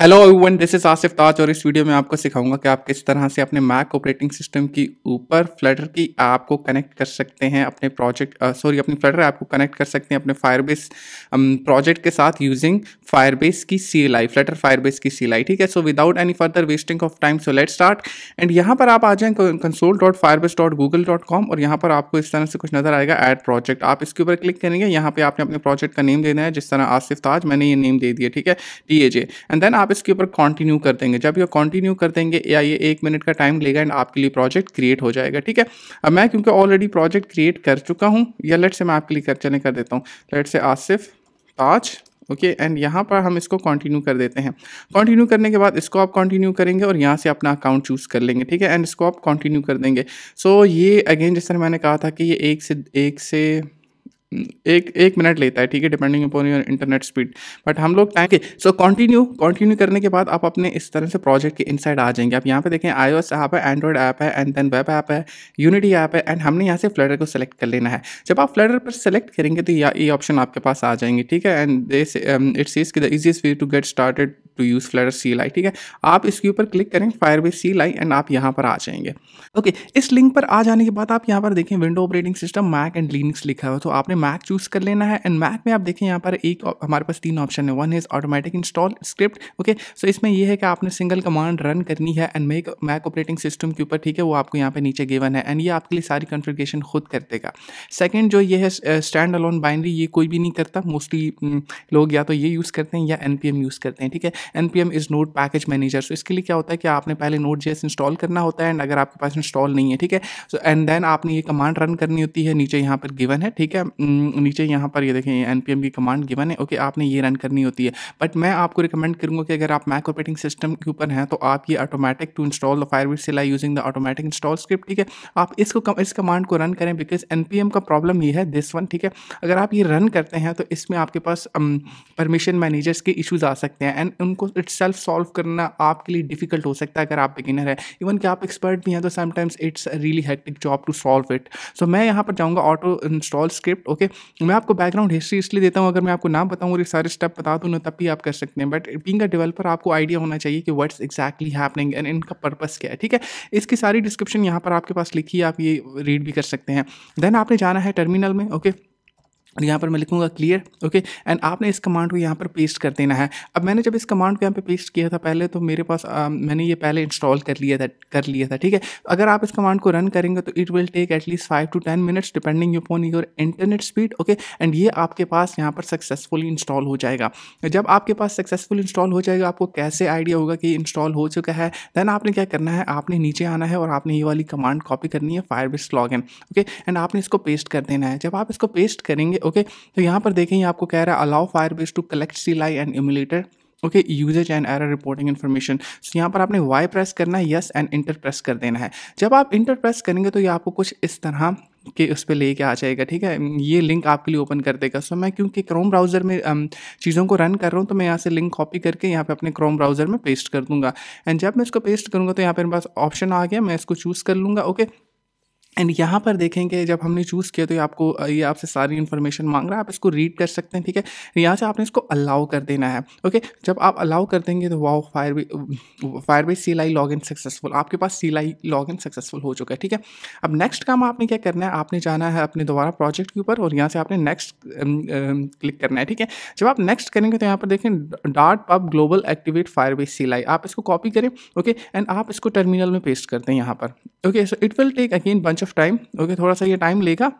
Hello everyone this is Asif Taj और इस video में आपको सिखाऊंगा कि आप किस तरह से अपने मैक ऑपरेटिंग सिस्टम की ऊपर फ्लटर की ऐप को कनेक्ट कर सकते हैं अपने प्रोजेक्ट सॉरी अपनी फ्लटर ऐप को कनेक्ट कर सकते हैं अपने फायरबेस प्रोजेक्ट के साथ यूजिंग फायरबेस की C L I Flutter Firebase की सी एल आई ठीक है so without any further wasting of time so let start and यहाँ पर आप आ जाएँ console dot Firebase dot Google dot com और यहाँ पर आपको इस तरह से कुछ नजर आएगा एड प्रोजेक्ट आप इसके ऊपर क्लिक करेंगे यहाँ पर आपने अपने प्रोजेक्ट का नेम देना है जिस तरह आसिफ ताज मैंने ये नेम दे दिया ठीक है T A J and then आप इसके ऊपर कंटिन्यू कर देंगे जब ये कंटिन्यू कर देंगे या ये एक मिनट का टाइम लेगा एंड आपके लिए प्रोजेक्ट क्रिएट हो जाएगा ठीक है अब मैं क्योंकि ऑलरेडी प्रोजेक्ट क्रिएट कर चुका हूँ या लेट से मैं आपके लिए चले कर देता हूँ लेट से आसिफ ताज ओके एंड यहाँ पर हम इसको कंटिन्यू कर देते हैं कंटिन्यू करने के बाद इसको आप कंटिन्यू करेंगे और यहाँ से अपना अकाउंट चूज़ कर लेंगे ठीक है एंड इसको आप कंटिन्यू कर देंगे सो so, ये अगेन जैसे मैंने कहा था कि ये एक से एक से एक एक मिनट लेता है ठीक है depending upon your internet speed but हम लोग टाइम के सो कंटिन्यू कंटिन्यू करने के बाद आप अपने इस तरह से प्रोजेक्ट के इनसाइड आ जाएंगे आप यहाँ पे देखें आई ऐप है एंड्रॉइड ऐप है एंड देन वेब ऐप है यूनिटी ऐप है एंड हमने यहाँ से फ्लटर को सेलेक्ट कर लेना है जब आप फ्लटर पर सेलेक्ट करेंगे तो ये ऑप्शन आपके पास आ जाएंगे ठीक है and this it's is the easiest way to get started to use Flutter CLI ठीक है आप इसके ऊपर क्लिक करें fire base CLI and आप यहाँ पर आ जाएंगे ओके okay, इस लिंक पर आ जाने के बाद आप यहाँ पर देखें window operating system Mac and Linux लिखा हुआ तो आपने मैक चूज़ कर लेना है एंड मैक में आप देखें यहाँ पर एक हमारे पास तीन ऑप्शन है one is automatic install script okay so इसमें यह है कि आपने सिंगल कमांड रन करनी है and make Mac operating system के ऊपर ठीक है वो आपको यहाँ पे नीचे गिवन है एंड ये आपके लिए सारी कन्फिग्रेशन खुद कर देगा सेकेंड जो ये है स्टैंड अलोन बाइनरी ये कोई भी नहीं करता मोस्टली लोग या तो ये यूज़ करते हैं या एन यूज़ करते हैं ठीक है N P M is node package manager so इसके लिए क्या होता है कि आपने पहले नोट जे इंस्टॉल करना होता है एंड अगर आपके पास इंस्टॉल नहीं है ठीक है सो एंड देन आपने ये कमांड रन करनी होती है नीचे यहाँ पर गिवन है ठीक है हम्म, नीचे यहाँ पर ये देखें एन की कमांड गिवन है ओके आपने ये रन करनी होती है बट मैं आपको रिकमेंड करूँगा कि अगर आप मैक ऑपरेटिंग सिस्टम के ऊपर हैं तो आप ये automatic to install the Firebase CLI using the automatic install script ठीक है आप इसको कम, इस कमांड को रन करें बिकॉज एन का प्रॉब्लम ये है दिस वन ठीक है अगर आप ये रन करते हैं तो इसमें आपके पास परमिशन मैनेजर्स के इशूज़ आ सकते हैं एंड उनको इट सेल्फ सॉल्व करना आपके लिए डिफिकल्ट हो सकता है अगर आप बिगिनर है इवन कि आप एक्सपर्ट भी हैं तो sometimes it's really hectic job to solve it so मैं यहाँ पर जाऊँगा ऑटो इंस्टॉल स्क्रिप्ट ओके मैं आपको बैकग्राउंड हिस्ट्री इसलिए देता हूँ अगर मैं आपको नाम बताऊँ और ये सारे स्टेप बता दूँ ना तब भी आप कर सकते हैं बट बींग अ डेवलपर आपको आइडिया होना चाहिए कि वट्स एक्जैक्टली हैपनिंग एंड इनका पर्पस क्या है ठीक है इसकी सारी डिस्क्रिप्शन यहाँ पर आपके पास लिखी है आप ये रीड भी कर सकते हैं देन आपने जाना है टर्मिनल में ओके okay? और यहाँ पर मैं लिखूँगा क्लियर ओके एंड आपने इस कमांड को यहाँ पर पेस्ट कर देना है अब मैंने जब इस कमांड को यहाँ पे पेस्ट किया था पहले तो मेरे पास आ, मैंने ये पहले इंस्टॉल कर लिया था कर लिया था ठीक है अगर आप इस कमांड को रन करेंगे तो it will take at least five to ten minutes depending upon your internet speed okay and ये आपके पास यहाँ पर सक्सेसफुली इंस्टॉल हो जाएगा जब आपके पास सक्सेसफुल इंस्टॉल हो जाएगा आपको कैसे आइडिया होगा कि इंस्टॉल हो चुका है देन आपने क्या करना है आपने नीचे आना है और आपने ये वाली कमांड कॉपी करनी है फायर बिस्ट लॉग ओके एंड आपने इसको पेस्ट कर देना है जब आप इसको पेस्ट करेंगे ओके तो यहाँ पर देखें ये आपको कह रहा है allow base to collect CLI and emulator okay usage and error reporting information so यहाँ पर आपने वाई प्रेस करना है यस एंड इंटर प्रेस कर देना है जब आप इंटर प्रेस करेंगे तो ये आपको कुछ इस तरह के उस पर लेके आ जाएगा ठीक है ये लिंक आपके लिए ओपन कर देगा सो मैं क्योंकि क्रोम ब्राउज़र में um, चीज़ों को रन कर रहा हूँ तो मैं यहाँ से लिंक कॉपी करके यहाँ पे अपने क्रोम ब्राउज़र में पेस्ट कर दूंगा एंड जब मैं इसको पेस्ट करूँगा तो यहाँ पर मेरे पास ऑप्शन आ गया मैं इसको चूज़ कर लूँगा ओके okay? एंड यहाँ पर देखेंगे जब हमने चूज़ किया तो ये आपको ये आपसे सारी इन्फॉर्मेशन मांग रहा है आप इसको रीड कर सकते हैं ठीक है यहाँ से आपने इसको अलाउ कर देना है ओके जब आप अलाउ कर देंगे तो wow fire fire base CLI log in successful आपके पास सी लाई लॉग इन सक्सेसफुल हो चुका है ठीक है अब नेक्स्ट काम आपने क्या करना है आपने जाना है अपने दोबारा प्रोजेक्ट के ऊपर और यहाँ से आपने नेक्स्ट क्लिक um, um, करना है ठीक है जब आप नेक्स्ट करेंगे तो यहाँ पर देखें dart pub global activate fire base CLI आप इसको कॉपी करें ओके एंड आप इसको टर्मिनल में पेस्ट करते हैं यहाँ पर okay so it will take again bunch of time okay थोड़ा सा ये टाइम लेगा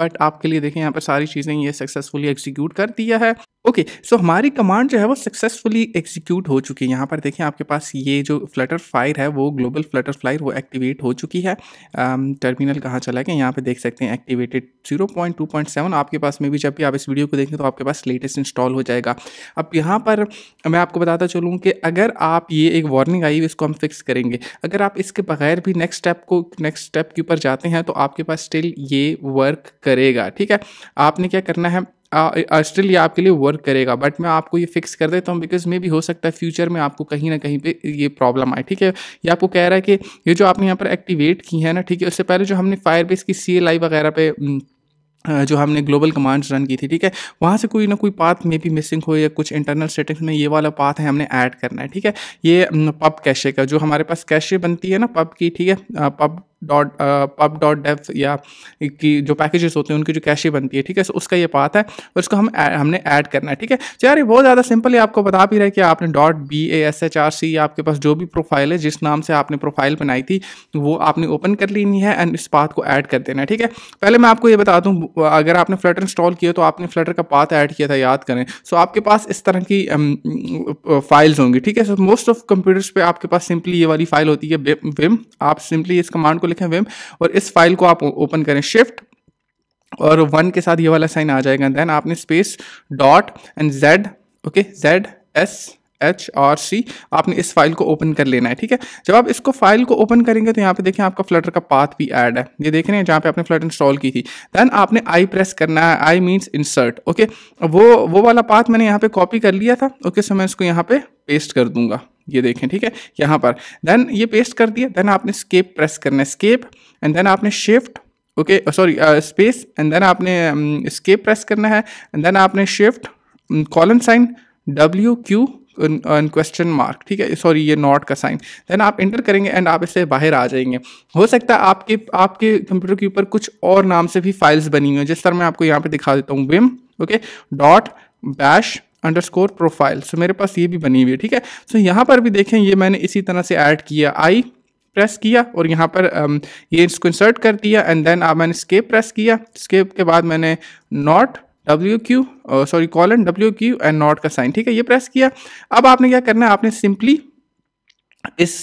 बट आपके लिए देखें यहाँ पर सारी चीज़ें ये सक्सेसफुली एग्जीक्यूट कर दिया है ओके सो हमारी कमांड जो है वो सक्सेसफुली एग्जीक्यूट हो चुकी है यहाँ पर देखें आपके पास ये जो फ्लटर फायर है वो ग्लोबल फ्लटर फ्लायर वो एक्टिवेट हो चुकी है टर्मिनल कहाँ चला गया यहाँ पे देख सकते हैं एक्टिवेटेड 0.2.7 आपके पास में भी जब भी आप इस वीडियो को देखें तो आपके पास लेटेस्ट इंस्टॉल हो जाएगा अब यहाँ पर मैं आपको बताता चलूँ कि अगर आप ये एक वार्निंग आई इसको हम फिक्स करेंगे अगर आप इसके बगैर भी नेक्स्ट स्टेप को नेक्स्ट स्टेप के ऊपर जाते हैं तो आपके पास स्टिल ये वर्क करेगा ठीक है आपने क्या करना है स्टिल ये आपके लिए वर्क करेगा बट मैं आपको ये फिक्स कर देता हूँ बिकॉज मे भी हो सकता है फ्यूचर में आपको कहीं ना कहीं पे ये प्रॉब्लम आए ठीक है ये आपको कह रहा है कि ये जो आपने यहाँ पर एक्टिवेट की है ना ठीक है उससे पहले जो हमने फायर बेस की सी वगैरह पे जो हमने ग्लोबल कमांड्स रन की थी ठीक है वहाँ से कोई ना कोई पाथ मे भी मिसिंग हो या कुछ इंटरनल सेटिंग्स में ये वाला पाथ है हमने ऐड करना है ठीक है ये पब कैशे का जो हमारे पास कैशे बनती है ना पब की ठीक है pub dot pub dot dev या की जो पैकेजेस होते हैं उनकी जो कैशी बनती है ठीक है सो उसका ये पाथ है और इसको हम हमने ऐड करना है ठीक है तो यार ये बहुत ज़्यादा सिंपल है आपको बता भी रहा है कि आपने dot B A S H R C आपके पास जो भी प्रोफाइल है जिस नाम से आपने प्रोफाइल बनाई थी वो आपने ओपन कर लेनी है एंड इस पाथ को ऐड कर देना है ठीक है पहले मैं आपको ये बता दूँ अगर आपने फ्लटर इंस्टॉल किया तो आपने फ्लटर का पाथ ऐड किया था याद करें सो आपके पास इस तरह की फाइल्स um, uh, होंगी ठीक है सो मोस्ट ऑफ कंप्यूटर्स पर आपके पास सिंपली ये वाली फाइल होती है विम आप सिंपली इस कमांड को लिखें विम और इस फाइल को आप ओपन करें शिफ्ट और वन के साथ ये वाला साइन आ जाएगा देन आपने space dot and Z okay Z S H R C आपने इस फाइल को ओपन कर लेना है ठीक है जब आप इसको फाइल को ओपन करेंगे तो यहाँ पे देखें आपका फ्लटर का पाथ भी ऐड है ये देख रहे हैं जहाँ पे आपने फ्लटर इंस्टॉल की थी देन आपने आई प्रेस करना है आई मीन्स इंसर्ट ओके वो वो वाला पाथ मैंने यहाँ पे कॉपी कर लिया था ओके okay, सो मैं इसको यहाँ पे पेस्ट कर दूंगा ये देखें ठीक है यहाँ पर देन ये पेस्ट कर दिया देन आपने स्केप प्रेस करना है स्केप एंड देन आपने shift okay sorry space and then आपने स्केप um, प्रेस करना है एंड देन आपने shift colon sign W Q question mark ठीक है सॉरी ये नॉट का साइन देन आप इंटर करेंगे एंड आप इससे बाहर आ जाएंगे हो सकता है आपके आपके कंप्यूटर के ऊपर कुछ और नाम से भी फाइल्स बनी हुई हैं जिस तरह मैं आपको यहाँ पे दिखा देता हूँ vim okay dot bash underscore profile so मेरे पास ये भी बनी हुई है ठीक है सो so, यहाँ पर भी देखें ये मैंने इसी तरह से ऐड किया आई प्रेस किया और यहाँ पर um, ये इसको इंसर्ट कर दिया एंड देन आप मैंने स्केप प्रेस किया स्केप के बाद मैंने not W Q sorry colon W Q and not का साइन ठीक है ये प्रेस किया अब आपने क्या करना है आपने सिंपली इस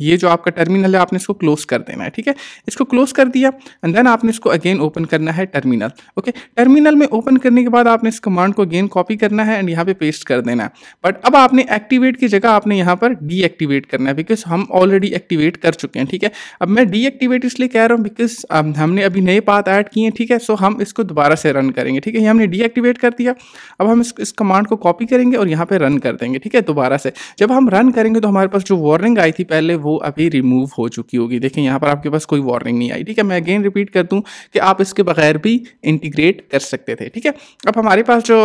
ये जो आपका टर्मिनल है आपने इसको क्लोज कर देना है ठीक है इसको क्लोज कर दिया एंड देन आपने इसको अगेन ओपन करना है टर्मिनल ओके टर्मिनल में ओपन करने के बाद आपने इस कमांड को अगेन कॉपी करना है एंड यहाँ पे पेस्ट कर देना है बट अब आपने एक्टिवेट की जगह आपने यहाँ पर डीएक्टिवेट करना है बिकॉज हम ऑलरेडी एक्टिवेट कर चुके हैं ठीक है अब मैं डीएक्टिवेट इसलिए कह रहा हूँ बिकॉज हमने अभी नए पाथ ऐड किए हैं ठीक है सो हम इसको दोबारा से रन करेंगे ठीक है ये हमने डीएक्टिवेट कर दिया अब हम इस कमांड को कॉपी करेंगे और यहाँ पर रन कर देंगे ठीक है दोबारा से जब हम रन करेंगे तो हमारे पास जो वार्निंग आई थी पहले वो अभी रिमूव हो चुकी होगी देखिए यहाँ पर आपके पास कोई वार्निंग नहीं आई ठीक है मैं अगेन रिपीट कर दूँ कि आप इसके बगैर भी इंटीग्रेट कर सकते थे ठीक है अब हमारे पास जो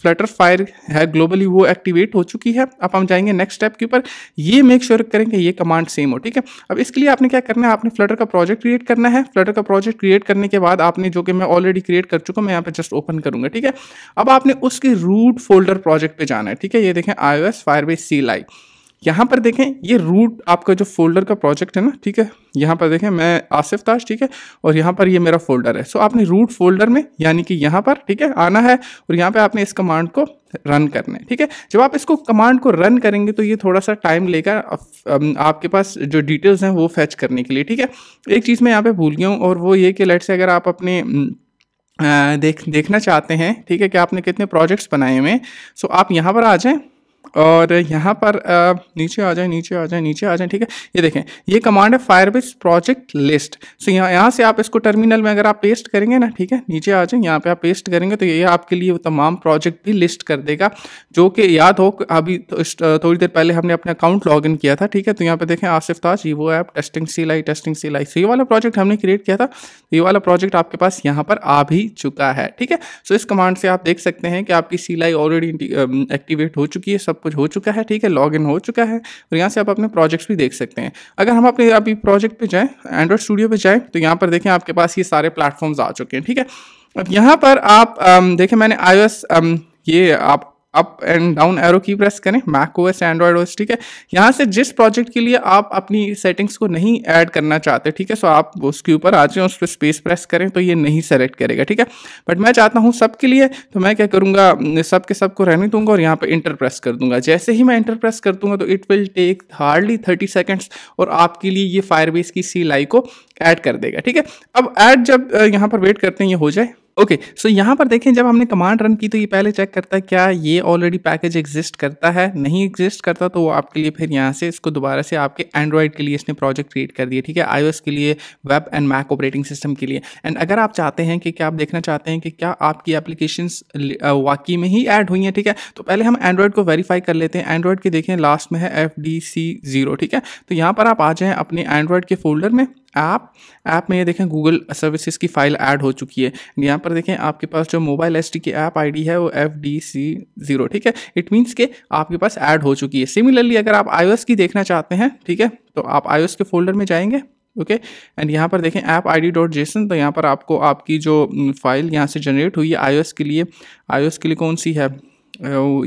फ्लटर फायर है ग्लोबली वो एक्टिवेट हो चुकी है अब हम जाएंगे नेक्स्ट स्टेप के ऊपर ये मेक श्योर sure करें कि ये कमांड सेम हो ठीक है अब इसके लिए आपने क्या करना है आपने फ्लटर का प्रोजेक्ट क्रिएट करना है फ्लटर का प्रोजेक्ट क्रिएट करने के बाद आपने जो कि मैं ऑलरेडी क्रिएट कर चुका हूँ मैं यहाँ पे जस्ट ओपन करूँगा ठीक है अब आपने उसके रूट फोल्डर प्रोजेक्ट पर जाना है ठीक है ये देखें I O S fire firebase CLI यहाँ पर देखें ये रूट आपका जो फोल्डर का प्रोजेक्ट है ना ठीक है यहाँ पर देखें मैं आसिफ ताज ठीक है और यहाँ पर ये मेरा फोल्डर है सो आपने रूट फोल्डर में यानी कि यहाँ पर ठीक है आना है और यहाँ पर आपने इस कमांड को रन करना है ठीक है जब आप इसको कमांड को रन करेंगे तो ये थोड़ा सा टाइम लेगा आपके पास जो डिटेल्स हैं वो फैच करने के लिए ठीक है एक चीज़ मैं यहाँ पर भूल गया हूँ और वो ये कि लाइट से अगर आप अपने देख देखना चाहते हैं ठीक है कि आपने कितने प्रोजेक्ट्स बनाए हुए हैं सो आप यहाँ पर आ जाएँ और यहाँ पर आ, नीचे आ जाए नीचे आ जाए नीचे आ जाए ठीक है ये देखें ये कमांड है फायरबेस प्रोजेक्ट लिस्ट सो यहाँ यहाँ से आप इसको टर्मिनल में अगर आप पेस्ट करेंगे ना ठीक है नीचे आ जाए यहाँ पे आप पेस्ट करेंगे तो ये आपके लिए तमाम प्रोजेक्ट भी लिस्ट कर देगा जो कि याद हो अभी तो थोड़ी देर पहले हमने अपना अकाउंट लॉग किया था ठीक है तो यहाँ पर देखें आसिफ ताज ये वो app testing CLI testing CLI so ये वाला प्रोजेक्ट हमने क्रिएट किया था तो ये वाला प्रोजेक्ट आपके पास यहाँ पर आ भी चुका है ठीक है सो इस कमांड से आप देख सकते हैं कि आपकी सी ऑलरेडी एक्टिवेट हो चुकी है सब सब कुछ हो चुका है ठीक है लॉग इन हो चुका है और यहाँ से आप अपने प्रोजेक्ट्स भी देख सकते हैं अगर हम अपने अभी प्रोजेक्ट पे जाएँ एंड्रॉयड स्टूडियो पे जाएँ तो यहाँ पर देखें आपके पास ये सारे प्लेटफॉर्म्स आ चुके हैं ठीक है अब यहाँ पर आप देखें मैंने आई ये आप up and down arrow key press करें मैक ओएस एंड्रॉयड ओएस ठीक है यहाँ से जिस प्रोजेक्ट के लिए आप अपनी सेटिंग्स को नहीं ऐड करना चाहते ठीक है सो आप उसके ऊपर आ जाएँ उस पर स्पेस प्रेस करें तो ये नहीं सेलेक्ट करेगा ठीक है बट मैं चाहता हूँ सब के लिए तो मैं क्या करूँगा सब के सब को रहने दूंगा और यहाँ पर इंटर प्रेस कर दूंगा जैसे ही मैं इंटर प्रेस कर दूंगा तो it will take hardly thirty seconds और आपके लिए ये फायरबेस की सी को ऐड कर देगा ठीक है अब ऐड जब यहाँ पर वेट करते हैं ये हो जाए ओके okay, सो so यहाँ पर देखें जब हमने कमांड रन की तो ये पहले चेक करता है क्या ये ऑलरेडी पैकेज एग्जिस्ट करता है नहीं एग्जिस्ट करता तो वो आपके लिए फिर यहाँ से इसको दोबारा से आपके एंड्रॉयड के लिए इसने प्रोजेक्ट क्रिएट कर दिया ठीक है आई के लिए web and Mac operating system के लिए एंड अगर आप चाहते हैं कि क्या आप देखना चाहते हैं कि क्या आपकी एप्लीकेशन वाकई में ही ऐड हुई हैं ठीक है तो पहले हम एंड्रॉयड को वेरीफाई कर लेते हैं एंड्रॉयड के देखें लास्ट में है एफ डी सी जीरो ठीक है तो यहाँ पर आप आ जाएँ अपने एंड्रॉयड के फोल्डर में ऐप ऐप में ये देखें गूगल सर्विसेज की फ़ाइल ऐड हो चुकी है यहाँ पर देखें आपके पास जो मोबाइल एस की ऐप आई है वो एफ डी सी ज़ीरो ठीक है इट मीन्स के आपके पास ऐड हो चुकी है सिमिलरली अगर आप आई की देखना चाहते हैं ठीक है तो आप आई के फोल्डर में जाएंगे ओके एंड यहाँ पर देखें app I D dot JSON तो यहाँ पर आपको आपकी जो फाइल यहाँ से जनरेट हुई है आई के लिए आई के लिए कौन सी है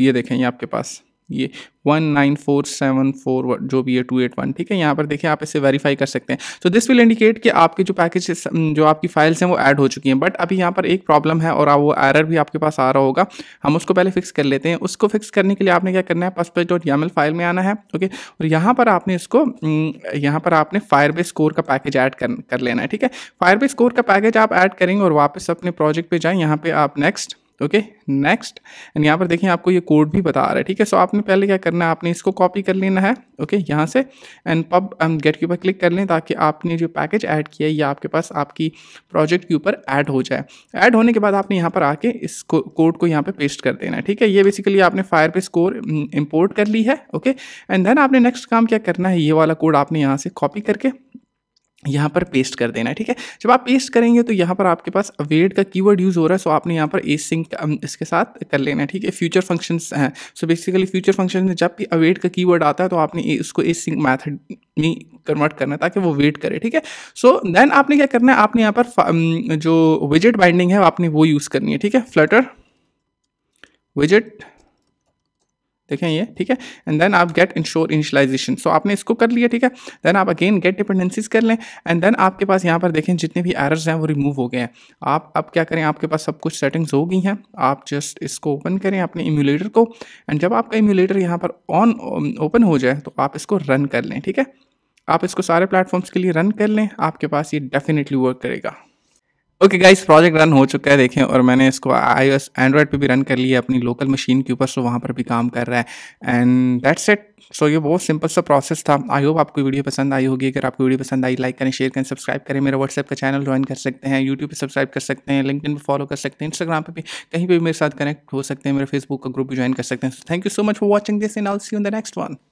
ये देखें ये आपके पास ये one nine four seven four जो भी है टू एट वन ठीक है यहाँ पर देखिए आप इसे वेरीफाई कर सकते हैं सो दिस विल इंडिकेट कि आपके जो पैकेज जो आपकी फाइल्स हैं वो ऐड हो चुकी हैं बट अभी यहाँ पर एक प्रॉब्लम है और वो एरर भी आपके पास आ रहा होगा हम उसको पहले फिक्स कर लेते हैं उसको फिक्स करने के लिए आपने क्या करना है पस्पेज डॉट यामल फाइल में आना है ओके और यहाँ पर आपने इसको हम्म, यहाँ पर आपने बेस स्कोर का पैकेज ऐड कर, कर लेना है ठीक है फायर बेस स्कोर का पैकेज आप ऐड करेंगे और वापस अपने प्रोजेक्ट पर जाएँ यहाँ पर आप नेक्स्ट ओके नेक्स्ट एंड यहाँ पर देखिए आपको ये कोड भी बता रहा है ठीक है सो आपने पहले क्या करना है आपने इसको कॉपी कर लेना है ओके okay, यहाँ से एंड पब हम गेट के ऊपर क्लिक कर लें ताकि आपने जो पैकेज ऐड किया है ये आपके पास आपकी प्रोजेक्ट के ऊपर ऐड हो जाए ऐड होने के बाद आपने यहाँ पर आके इस कोड को यहाँ पर पे पेस्ट कर देना है ठीक है ये बेसिकली आपने फायर पे स्कोर इम्पोर्ट mm, कर ली है ओके एंड देन आपने नेक्स्ट काम क्या करना है ये वाला कोड आपने यहाँ से कॉपी करके यहाँ पर पेस्ट कर देना है ठीक है जब आप पेस्ट करेंगे तो यहाँ पर आपके पास अवेड का कीवर्ड यूज़ हो रहा है सो आपने यहाँ पर ए सिंक इसके साथ कर लेना है ठीक है फ्यूचर फंक्शंस हैं सो बेसिकली फ्यूचर फंक्शन में जब भी अवेड का कीवर्ड आता है तो आपने इसको ए सिंक मैथड में कन्वर्ट करना है ताकि वो वेट करे ठीक है सो देन आपने क्या करना है आपने यहाँ पर जो विजिट बाइंडिंग है आपने वो यूज़ करनी है ठीक है फ्लटर विजिट देखें ये ठीक है एंड देन आप गेट इंश्योर इनिशलाइजेशन सो आपने इसको कर लिया ठीक है देन आप अगेन गेट डिपेंडेंसीज कर लें एंड देन आपके पास यहाँ पर देखें जितने भी एरर्स हैं वो रिमूव हो गए हैं आप अब क्या करें आपके पास सब कुछ सेटिंग्स हो गई हैं आप जस्ट इसको ओपन करें अपने इम्यूलेटर को एंड जब आपका इम्यूलेटर यहाँ पर ऑन ओपन um, हो जाए तो आप इसको रन कर लें ठीक है आप इसको सारे प्लेटफॉर्म्स के लिए रन कर लें आपके पास ये डेफिनेटली वर्क करेगा ओके गाइस प्रोजेक्ट रन हो चुका है देखें और मैंने इसको आई एस एंड्रॉयड पर भी रन कर लिया अपनी लोकल मशीन के ऊपर सो वहाँ पर भी काम कर रहा है एंड दैट्स इट सो ये बहुत सिंपल सा प्रोसेस था आई होप आपको वीडियो पसंद आई होगी अगर आपको वीडियो पसंद आई लाइक करें शेयर करें सब्सक्राइब करें मेरा व्हाट्सएप का चैनल ज्वाइन कर सकते हैं यूट्यूब पर सब्सक्राइब कर सकते हैं लिंकडिन पर फॉलो कर सकते हैं इंस्टाग्राम पर भी कहीं पर भी मेरे साथ कनेक्ट हो सकते हैं मेरे फेसबुक का ग्रुप भी ज्वाइन कर सकते हैं thank you so much for watching this and I'll see in the next one